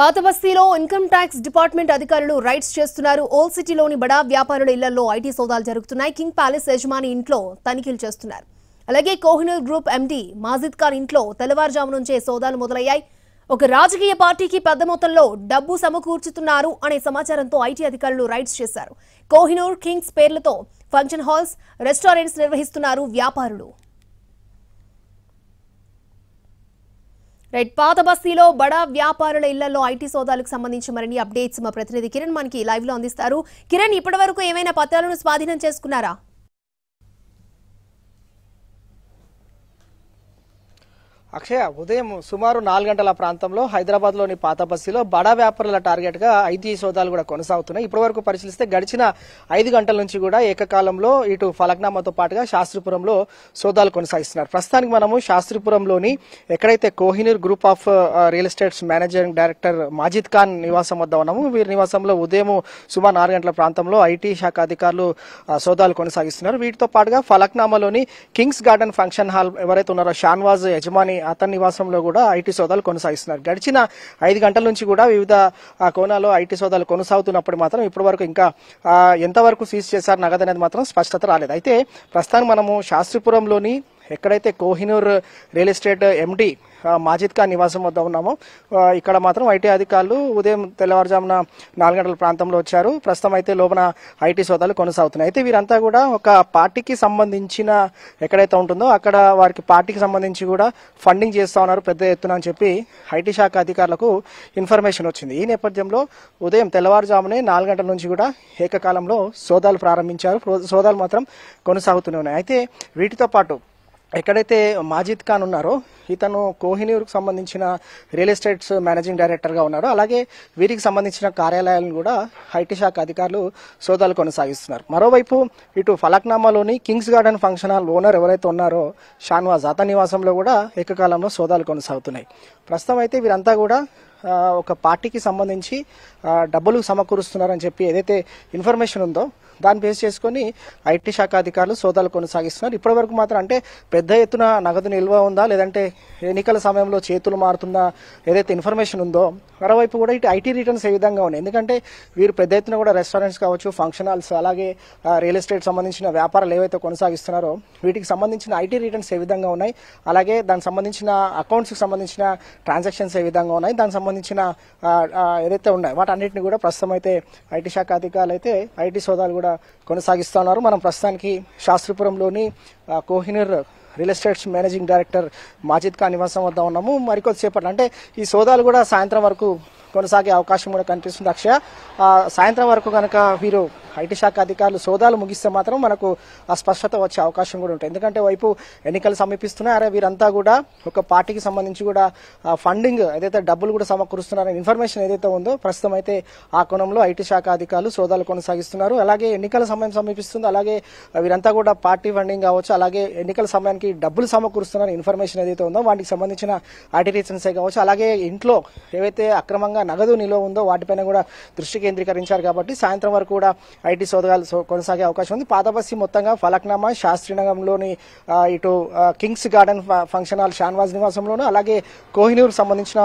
పాతబస్తీలో income tax department అధికారులు raids చేస్తున్నారు old సిటీలోని బడా వ్యాపారుల ఇళ్లలో ఐటీ సోదాలు జరుగుతున్నాయి కింగ్ ప్యాలెస్ యజమాని ఇంట్లో తనిఖీలు చేస్తున్నారు అలాగే కోహినూర్ గ్రూప్ ఎండీ మాజిద్ ఖాన్ ఇంట్లో తెల్లవారుజాము నుంచే సోదాలు మొదలయ్యాయి ఒక రాజకీయ పార్టీకి పెద్ద మొత్తంలో డబ్బు సమకూర్చుతున్నారు అనే సమాచారంతో ఐటీ అధికారులు రైడ్స్ చేశారు కోహినూర్ కింగ్స్ పేర్లతో ఫంక్షన్ హాల్స్ రెస్టారెంట్స్ నిర్వహిస్తున్నారు వ్యాపారులు రైట్ పాత బస్తీలో బడా వ్యాపారుల ఇళ్లలో ఐటీ సోదాలకు సంబంధించి మరిన్ని అప్డేట్స్ మా ప్రతినిధి కిరణ్ మనకి లైవ్ లో అందిస్తారు కిరణ్ ఇప్పటి వరకు ఏమైనా పత్రాలను స్వాధీనం చేసుకున్నారా అక్షయ ఉదయం సుమారు నాలుగు గంటల ప్రాంతంలో హైదరాబాద్ లోని పాతబస్తిలో బడా వ్యాపారుల టార్గెట్ గా ఐటీ సోదాలు కూడా కొనసాగుతున్నాయి ఇప్పటి వరకు పరిశీలిస్తే గడిచిన ఐదు గంటల నుంచి కూడా ఏకకాలంలో ఇటు ఫలక్నామాతో పాటుగా శాస్త్రిపురంలో సోదాలు కొనసాగిస్తున్నారు ప్రస్తుతానికి మనము శాస్త్రిపురంలోని ఎక్కడైతే Kohinoor group of real estates managing director Majid Khan నివాసం వద్ద ఉన్నాము వీరి నివాసంలో ఉదయం సుమారు నాలుగు గంటల ప్రాంతంలో ఐటీ శాఖ అధికారులు సోదాలు కొనసాగిస్తున్నారు వీటితో పాటుగా ఫలక్నామాలోని కింగ్స్ గార్డెన్ ఫంక్షన్ హాల్ ఎవరైతే ఉన్నారో షాన్వాజ్ యజమాని అతని నివాసంలో కూడా ఐటీ సోదాలు కొనసాగిస్తున్నారు గడిచిన ఐదు గంటల నుంచి కూడా వివిధ కోణాల్లో ఐటీ సోదాలు కొనసాగుతున్నప్పుడు మాత్రం ఇప్పటివరకు ఇంకా ఎంతవరకు సీజ్ చేశారు నగదు అనేది మాత్రం స్పష్టత రాలేదు అయితే ప్రస్తుతానికి మనము శాస్త్రిపురంలోని ఎక్కడైతే Kohinoor real estate MD Majid Khan నివాసం వద్ద ఉన్నాము ఇక్కడ మాత్రం ఐటీ అధికారులు ఉదయం తెల్లవారుజామున నాలుగు గంటల ప్రాంతంలో వచ్చారు ప్రస్తుతం అయితే లోపల ఐటీ సోదాలు కొనసాగుతున్నాయి అయితే వీరంతా కూడా ఒక పార్టీకి సంబంధించిన ఎక్కడైతే ఉంటుందో అక్కడ వారికి పార్టీకి సంబంధించి కూడా ఫండింగ్ చేస్తా ఉన్నారు పెద్ద ఎత్తున అని చెప్పి ఐటీ శాఖ అధికారులకు ఇన్ఫర్మేషన్ వచ్చింది ఈ నేపథ్యంలో ఉదయం తెల్లవారుజామునే నాలుగు గంటల నుంచి కూడా ఏకకాలంలో సోదాలు ప్రారంభించారు సోదాలు మాత్రం కొనసాగుతూనే ఉన్నాయి అయితే వీటితో పాటు ఎక్కడైతే మాజిద్ ఖాన్ ఉన్నారో ఇతను కోహినూరుకు సంబంధించిన రియల్ ఎస్టేట్స్ మేనేజింగ్ డైరెక్టర్గా ఉన్నారు అలాగే వీరికి సంబంధించిన కార్యాలయాలను కూడా ఐటీ శాఖ అధికారులు సోదాలు కొనసాగిస్తున్నారు మరోవైపు ఇటు ఫలక్నామాలోని kings garden function hall owner ఎవరైతే ఉన్నారో షాన్వాజ్ అతని నివాసంలో కూడా ఏకకాలంలో సోదాలు కొనసాగుతున్నాయి ప్రస్తుతం అయితే వీరంతా కూడా ఒక పార్టీకి సంబంధించి డబ్బులు సమకూరుస్తున్నారని చెప్పి ఏదైతే ఇన్ఫర్మేషన్ ఉందో దాన్ని బేస్ చేసుకొని ఐటీ శాఖ అధికారులు సోదాలు కొనసాగిస్తున్నారు ఇప్పటి వరకు మాత్రం అంటే పెద్ద ఎత్తున నగదు నిల్వ ఉందా లేదంటే ఎన్నికల సమయంలో చేతులు మారుతుందా ఏదైతే ఇన్ఫర్మేషన్ ఉందో మరోవైపు కూడా ఇటు ఐటీ రిటర్న్స్ ఏ విధంగా ఉన్నాయి ఎందుకంటే వీరు పెద్ద ఎత్తున కూడా రెస్టారెంట్స్ కావచ్చు ఫంక్షన్ హాల్స్ అలాగే రియల్ ఎస్టేట్ సంబంధించిన వ్యాపారాలు ఏవైతే కొనసాగిస్తున్నారో వీటికి సంబంధించిన ఐటీ రిటర్న్స్ ఏ విధంగా ఉన్నాయి అలాగే దానికి సంబంధించిన అకౌంట్స్కి సంబంధించిన ట్రాన్సాక్షన్స్ ఏ విధంగా ఉన్నాయి దానికి సంబంధించిన సంబంధించిన ఏదైతే ఉన్నాయో వాటన్నిటిని కూడా ప్రస్తుతం అయితే ఐటీ శాఖ అధికారులు అయితే ఐటీ సోదాలు కూడా కొనసాగిస్తున్నారు మనం ప్రస్తుతానికి శాస్త్రిపురంలోని Kohinoor real estates managing director Majid Khan నివాసం వద్ద ఉన్నాము మరికొద్దిసేపట్లో అంటే ఈ సోదాలు కూడా సాయంత్రం వరకు కొనసాగే అవకాశం కూడా కనిపిస్తుంది అక్షయ సాయంత్రం వరకు కనుక వీరు ఐటీ శాఖ అధికారులు సోదాలు ముగిస్తే మాత్రం మనకు ఆ స్పష్టత వచ్చే అవకాశం కూడా ఉంటుంది ఎందుకంటే వైపు ఎన్నికలు సమీపిస్తున్నాయి అరే వీరంతా కూడా ఒక పార్టీకి సంబంధించి కూడా ఫండింగ్ ఏదైతే డబ్బులు కూడా సమకూరుస్తున్నారనే ఇన్ఫర్మేషన్ ఏదైతే ఉందో ప్రస్తుతం అయితే ఆ కోణంలో ఐటీ శాఖ అధికారులు సోదాలు కొనసాగిస్తున్నారు అలాగే ఎన్నికల సమయం సమీపిస్తుంది అలాగే వీరంతా కూడా పార్టీ ఫండింగ్ కావచ్చు అలాగే ఎన్నికల సమయానికి డబ్బులు సమకూరుస్తున్నారని ఇన్ఫర్మేషన్ ఏదైతే ఉందో వాటికి సంబంధించిన ఐటీ రీసెన్సే కావచ్చు అలాగే ఇంట్లో ఏవైతే అక్రమంగా నగదు నిలువ ఉందో వాటిపైన కూడా దృష్టి కేంద్రీకరించారు కాబట్టి సాయంత్రం వరకు కూడా ఐటీ సోదగాలు కొనసాగే అవకాశం ఉంది పాతబస్తి మొత్తంగా ఫలక్నామా శాస్త్రీనగంలోని ఇటు kings garden function hall Shahnawaz నివాసంలోను అలాగే కోహినూర్ సంబంధించిన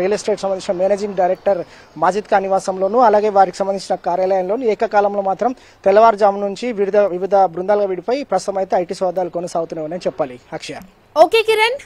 రియల్ ఎస్టేట్ సంబంధించిన మేనేజింగ్ డైరెక్టర్ మాజిద్ ఖా నివాసంలోను అలాగే వారికి సంబంధించిన కార్యాలయంలోను ఏకకాలంలో మాత్రం తెల్లవారుజాము నుంచి వివిధ వివిధ బృందాలుగా విడిపోయి ప్రస్తుతం అయితే ఐటీ సోదాలు కొనసాగుతున్నాయని చెప్పాలి అక్షయ ఓకే కిరణ్